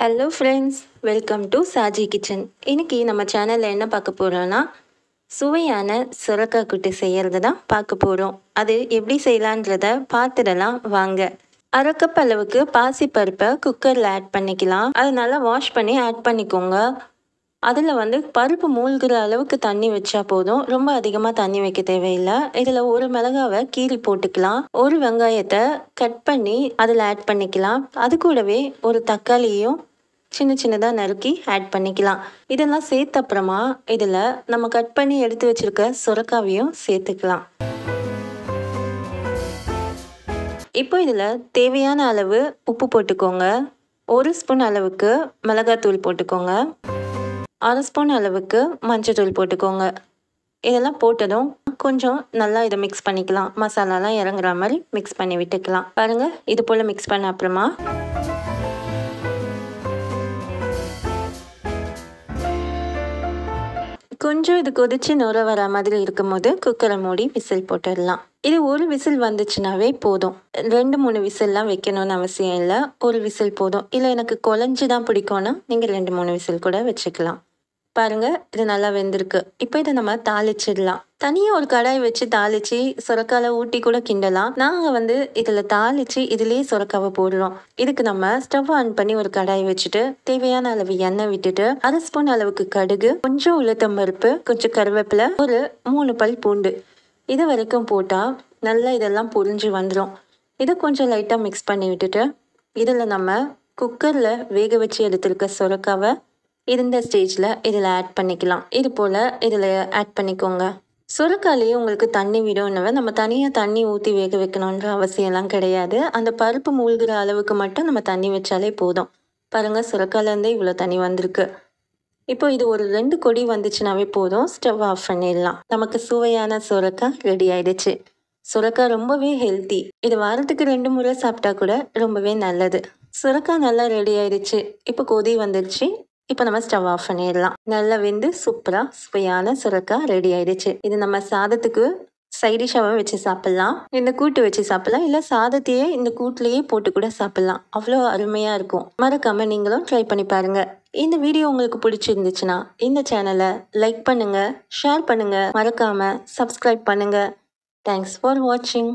hello friends welcome to Saji kitchen இன்றைக்கி நம்ம சேனலில் என்ன பார்க்க போகிறோன்னா சுவையான சுரக்காய் குட்டி செய்கிறது தான் பார்க்க போகிறோம் அது எப்படி செய்யலான்றத பார்த்துடலாம் வாங்க அரை பாசிப்பருப்பை குக்கரில் ஆட் பண்ணிக்கலாம் அது நல்லா வாஷ் பண்ணி ஆட் பண்ணிக்கோங்க அதில் வந்து பருப்பு மூழ்கிற அளவுக்கு தண்ணி வச்சா போதும் ரொம்ப அதிகமாக தண்ணி வைக்க தேவையில்லை இதில் ஒரு மிளகாவை கீறி போட்டுக்கலாம் ஒரு வெங்காயத்தை கட் பண்ணி அதில் ஆட் பண்ணிக்கலாம் அது கூடவே ஒரு தக்காளியும் சின்ன சின்னதாக நறுக்கி ஆட் பண்ணிக்கலாம் இதெல்லாம் சேர்த்த அப்புறமா இதில் நம்ம கட் பண்ணி எடுத்து வச்சுருக்க சுரக்காவையும் சேர்த்துக்கலாம் இப்போ இதில் தேவையான அளவு உப்பு போட்டுக்கோங்க ஒரு ஸ்பூன் அளவுக்கு மிளகாத்தூள் போட்டுக்கோங்க அரை ஸ்பூன் அளவுக்கு மஞ்சள்தூள் போட்டுக்கோங்க இதெல்லாம் போட்டதும் கொஞ்சம் நல்லா இதை மிக்ஸ் பண்ணிக்கலாம் மசாலாலாம் இறங்குற மாதிரி மிக்ஸ் பண்ணி விட்டுக்கலாம் பாருங்கள் இது போல் மிக்ஸ் பண்ண அப்புறமா கொஞ்சம் இது கொதித்து நுற வர மாதிரி இருக்கும் போது குக்கரை மூடி விசில் போட்டுடலாம் இது ஒரு விசில் வந்துச்சுனாவே போதும் ரெண்டு மூணு விசில்லாம் வைக்கணும்னு அவசியம் இல்லை ஒரு விசில் போதும் இல்லை எனக்கு குழஞ்சி தான் பிடிக்கும்னா நீங்கள் ரெண்டு மூணு விசில் கூட வச்சுக்கலாம் பாருங்கள் இது நல்லா வெந்திருக்கு இப்போ இதை நம்ம தாளிச்சிடலாம் தனியாக ஒரு கடாய் வச்சு தாளித்து சுரக்காவை ஊட்டி கூட கிண்டலாம் நாங்கள் வந்து இதில் தாளித்து இதுலேயே சுரக்காவை போடுறோம் இதுக்கு நம்ம ஸ்டவ் ஆன் பண்ணி ஒரு கடாய் வச்சுட்டு தேவையான அளவு எண்ணெய் விட்டுட்டு அரை ஸ்பூன் அளவுக்கு கடுகு கொஞ்சம் உளுத்தம்பருப்பு கொஞ்சம் கருவேப்பிலை ஒரு மூணு பல் பூண்டு இது வரைக்கும் போட்டால் நல்லா இதெல்லாம் பொறிஞ்சு வந்துடும் இதை கொஞ்சம் லைட்டாக மிக்ஸ் பண்ணி விட்டுட்டு இதில் நம்ம குக்கரில் வேக வச்சு எடுத்திருக்க சுரக்காவை இருந்த ஸ்டேஜில் இதில் ஆட் பண்ணிக்கலாம் இது போல் இதில் ஆட் பண்ணிக்கோங்க சுரக்காலேயே உங்களுக்கு தண்ணி விடணும் நம்ம தனியாக தண்ணி ஊற்றி வேக வைக்கணுன்ற அவசியம்லாம் கிடையாது அந்த பருப்பு மூழ்கிற அளவுக்கு மட்டும் நம்ம தண்ணி வச்சாலே போதும் பாருங்கள் சுரக்காலேருந்தே இவ்வளோ தண்ணி வந்திருக்கு இப்போ இது ஒரு ரெண்டு கொடி வந்துச்சுனாவே போதும் ஸ்டவ் ஆஃப் பண்ணிடலாம் நமக்கு சுவையான சுரக்காய் ரெடி ஆயிடுச்சு சுரக்காய் ரொம்பவே ஹெல்த்தி இது வாரத்துக்கு ரெண்டு முறை சாப்பிட்டா கூட ரொம்பவே நல்லது சுரக்காய் நல்லா ரெடி ஆயிடுச்சு இப்போ கொதி வந்துருச்சு இப்போ நம்ம ஸ்டவ் ஆஃப் பண்ணிடலாம் நல்லா வெந்து சூப்பராக சுவையான சுரக்கா ரெடி ஆயிடுச்சு இது நம்ம சாதத்துக்கு சைடிஷாவை வச்சு சாப்பிட்லாம் இந்த கூட்டு வச்சு சாப்பிட்லாம் இல்லை சாதத்தையே இந்த கூட்டிலேயே போட்டு கூட சாப்பிட்லாம் அவ்வளோ அருமையாக இருக்கும் மறக்காமல் நீங்களும் ட்ரை பண்ணி பாருங்கள் இந்த வீடியோ உங்களுக்கு பிடிச்சிருந்துச்சுன்னா இந்த சேனலை லைக் பண்ணுங்கள் ஷேர் பண்ணுங்கள் மறக்காமல் சப்ஸ்கிரைப் பண்ணுங்கள் தேங்க்ஸ் ஃபார் வாட்சிங்